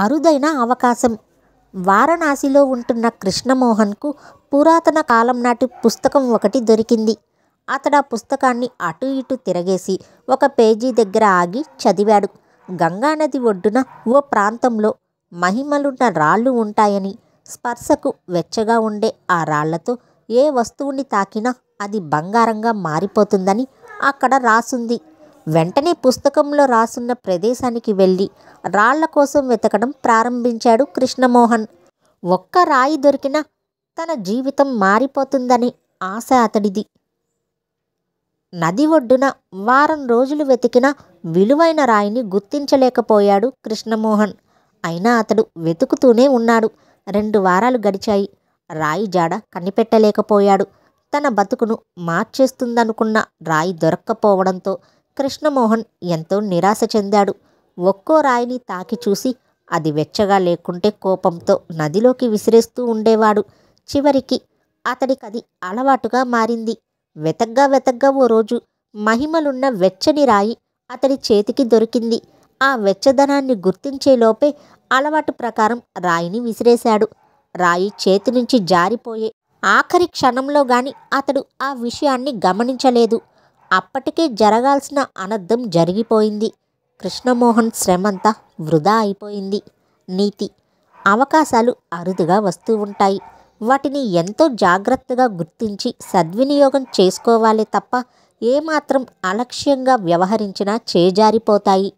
అరుదైన అవకాశం వారణాసిలో ఉంటున్న కృష్ణమోహన్కు పురాతన కాలం నాటి పుస్తకం ఒకటి దొరికింది అతడు ఆ పుస్తకాన్ని అటు ఇటు తిరగేసి ఒక పేజీ దగ్గర ఆగి చదివాడు గంగానది ఒడ్డున ఓ ప్రాంతంలో మహిమలున్న రాళ్ళు ఉంటాయని స్పర్శకు వెచ్చగా ఉండే ఆ రాళ్లతో ఏ వస్తువుని తాకినా అది బంగారంగా మారిపోతుందని అక్కడ రాసుంది వెంటనే పుస్తకంలో రాసున్న ప్రదేశానికి వెళ్ళి రాళ్ల కోసం వెతకడం ప్రారంభించాడు కృష్ణమోహన్ ఒక్క రాయి దొరికినా తన జీవితం మారిపోతుందని ఆశ అతడిది నది ఒడ్డున వారం రోజులు వెతికిన విలువైన రాయిని గుర్తించలేకపోయాడు కృష్ణమోహన్ అయినా అతడు వెతుకుతూనే ఉన్నాడు రెండు వారాలు గడిచాయి రాయి జాడ కనిపెట్టలేకపోయాడు తన బతుకును మార్చేస్తుందనుకున్న రాయి దొరక్కపోవడంతో కృష్ణమోహన్ ఎంతో నిరాశ చెందాడు ఒక్కో రాయిని తాకి చూసి అది వెచ్చగా లేకుంటే కోపంతో నదిలోకి విసిరేస్తూ ఉండేవాడు చివరికి అతడికి అది అలవాటుగా మారింది వెతగ్గా వెతగ్గా ఓ రోజు మహిమలున్న వెచ్చని రాయి అతడి చేతికి దొరికింది ఆ వెచ్చదనాన్ని గుర్తించేలోపే అలవాటు ప్రకారం రాయిని విసిరేశాడు రాయి చేతి నుంచి జారిపోయే ఆఖరి క్షణంలో గాని అతడు ఆ విషయాన్ని గమనించలేదు అప్పటికే జరగాల్సిన అనర్థం జరిగిపోయింది కృష్ణమోహన్ శ్రమంతా వృధా అయిపోయింది నీతి అవకాశాలు అరుదుగా వస్తూ ఉంటాయి వాటిని ఎంతో జాగ్రత్తగా గుర్తించి సద్వినియోగం చేసుకోవాలి తప్ప ఏమాత్రం అలక్ష్యంగా వ్యవహరించినా చేజారిపోతాయి